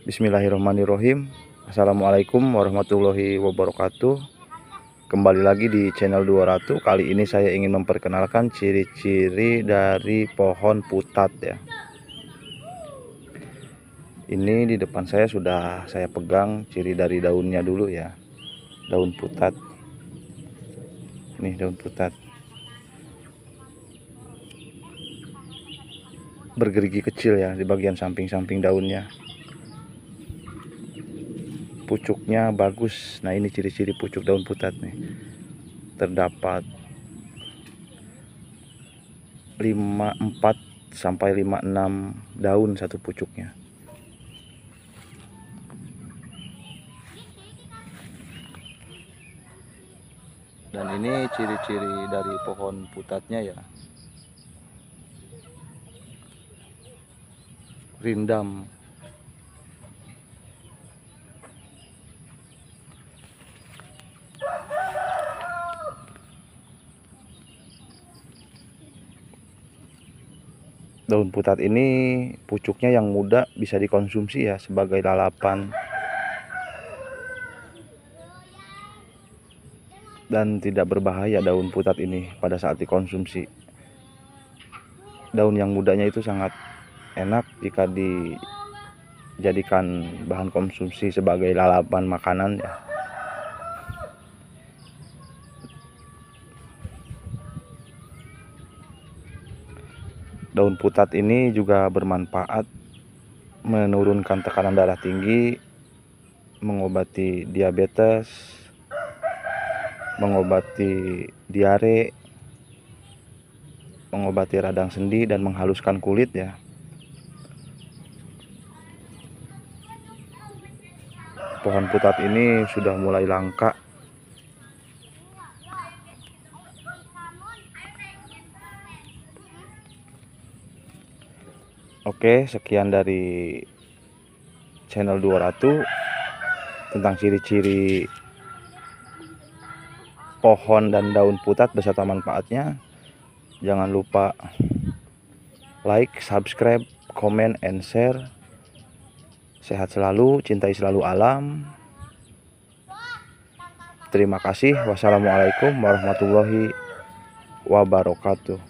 Bismillahirrahmanirrahim Assalamualaikum warahmatullahi wabarakatuh Kembali lagi di channel 200 Kali ini saya ingin memperkenalkan ciri-ciri dari pohon putat ya Ini di depan saya sudah saya pegang ciri dari daunnya dulu ya Daun putat Ini daun putat Bergerigi kecil ya di bagian samping-samping daunnya pucuknya bagus nah ini ciri-ciri pucuk daun putat nih terdapat 5 4 sampai 5 6 daun satu pucuknya dan ini ciri-ciri dari pohon putatnya ya rindam daun putat ini pucuknya yang muda bisa dikonsumsi ya sebagai lalapan dan tidak berbahaya daun putat ini pada saat dikonsumsi daun yang mudanya itu sangat enak jika dijadikan bahan konsumsi sebagai lalapan makanan ya daun putat ini juga bermanfaat menurunkan tekanan darah tinggi, mengobati diabetes, mengobati diare, mengobati radang sendi dan menghaluskan kulit ya. Pohon putat ini sudah mulai langka Oke, sekian dari channel 200 tentang ciri-ciri pohon dan daun putat beserta manfaatnya. Jangan lupa like, subscribe, comment, and share. Sehat selalu, cintai selalu alam. Terima kasih. Wassalamualaikum warahmatullahi wabarakatuh.